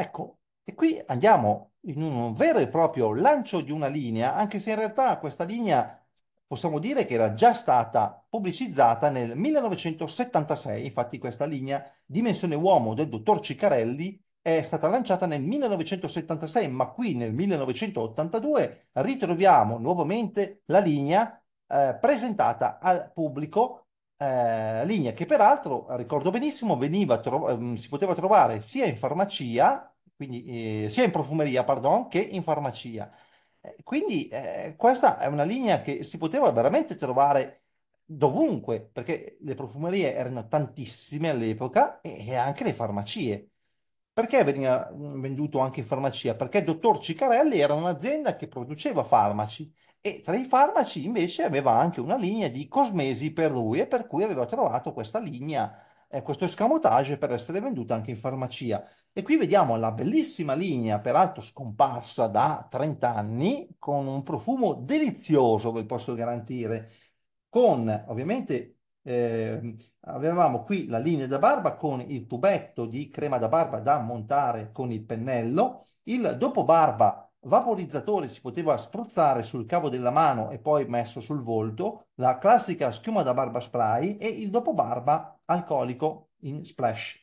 Ecco, e qui andiamo in un vero e proprio lancio di una linea, anche se in realtà questa linea possiamo dire che era già stata pubblicizzata nel 1976, infatti questa linea Dimensione Uomo del dottor Ciccarelli è stata lanciata nel 1976, ma qui nel 1982 ritroviamo nuovamente la linea eh, presentata al pubblico eh, linea che peraltro, ricordo benissimo, veniva tro- ehm, si poteva trovare sia in farmacia, quindi, eh, sia in profumeria, pardon, che in farmacia. Eh, quindi eh, questa è una linea che si poteva veramente trovare dovunque, perché le profumerie erano tantissime all'epoca e anche le farmacie. Perché veniva mm, venduto anche in farmacia? Perché il dottor Ciccarelli era un'azienda che produceva farmaci e tra i farmaci invece aveva anche una linea di cosmesi per lui e per cui aveva trovato questa linea, eh, questo escamotage per essere venduta anche in farmacia. E qui vediamo la bellissima linea, peraltro scomparsa da 30 anni, con un profumo delizioso, ve lo posso garantire, con ovviamente eh, avevamo qui la linea da barba con il tubetto di crema da barba da montare con il pennello, il dopo barba vaporizzatore si poteva spruzzare sul cavo della mano e poi messo sul volto, la classica schiuma da barba spray e il dopo barba alcolico in splash.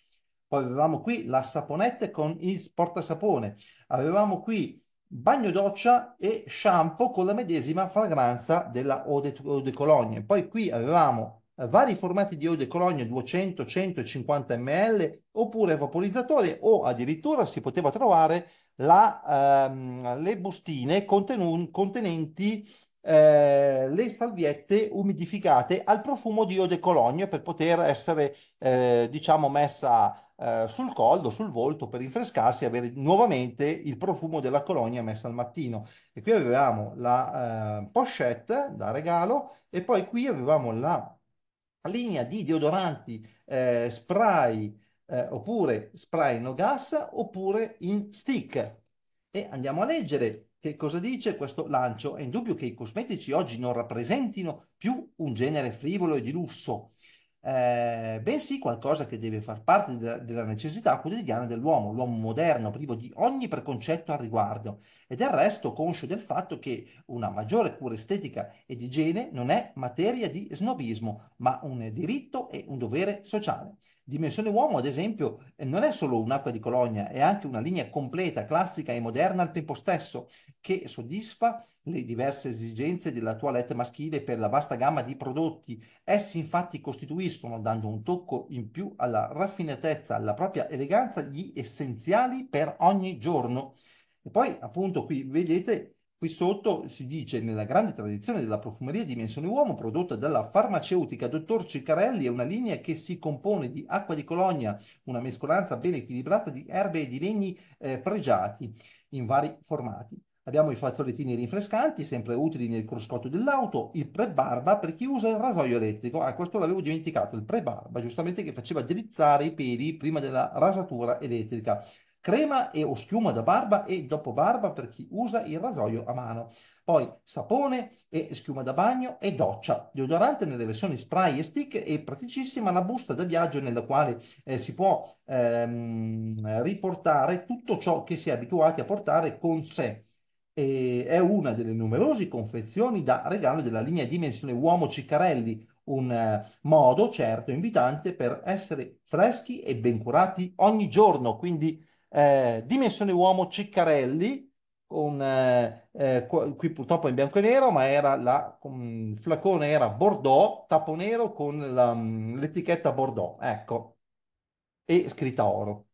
Poi avevamo qui la saponette con il portasapone, avevamo qui bagno doccia e shampoo con la medesima fragranza della Eau de, Eau de Cologne. Poi qui avevamo vari formati di Eau de Cologne 200, 150 ml oppure vaporizzatore o addirittura si poteva trovare la, ehm, le bustine contenu- contenenti eh, le salviette umidificate al profumo di eau de cologne per poter essere, eh, diciamo, messa eh, sul collo, sul volto per rinfrescarsi e avere nuovamente il profumo della colonia messa al mattino. E qui avevamo la eh, pochette da regalo e poi qui avevamo la linea di deodoranti eh, spray eh, oppure spray no gas, oppure in stick. E andiamo a leggere che cosa dice questo lancio. È indubbio che i cosmetici oggi non rappresentino più un genere frivolo e di lusso, eh, bensì qualcosa che deve far parte della necessità quotidiana dell'uomo, l'uomo moderno, privo di ogni preconcetto al riguardo e del resto conscio del fatto che una maggiore cura estetica ed igiene non è materia di snobismo, ma un diritto e un dovere sociale. Dimensione uomo, ad esempio, non è solo un'acqua di colonia, è anche una linea completa, classica e moderna al tempo stesso, che soddisfa le diverse esigenze della toilette maschile per la vasta gamma di prodotti. Essi infatti costituiscono arricchiscono dando un tocco in più alla raffinatezza, alla propria eleganza, gli essenziali per ogni giorno. E poi appunto qui vedete, qui sotto si dice nella grande tradizione della profumeria dimensione uomo prodotta dalla farmaceutica dottor Ciccarelli è una linea che si compone di acqua di colonia, una mescolanza ben equilibrata di erbe e di legni eh, pregiati in vari formati. Abbiamo i fazzolettini rinfrescanti, sempre utili nel cruscotto dell'auto, il pre-barba per chi usa il rasoio elettrico. Ah, questo l'avevo dimenticato, il pre-barba, giustamente che faceva drizzare i peli prima della rasatura elettrica. Crema e o schiuma da barba e dopo barba per chi usa il rasoio a mano. Poi sapone e schiuma da bagno e doccia. Deodorante nelle versioni spray e stick e praticissima la busta da viaggio nella quale eh, si può ehm, riportare tutto ciò che si è abituati a portare con sé e è una delle numerose confezioni da regalo della linea Dimensione Uomo Ciccarelli, un eh, modo certo invitante per essere freschi e ben curati ogni giorno. Quindi eh, Dimensione Uomo Ciccarelli, con, eh, eh qui purtroppo in bianco e nero, ma era la, il flacone era Bordeaux, tappo nero con mm, l'etichetta Bordeaux, ecco, e scritta oro.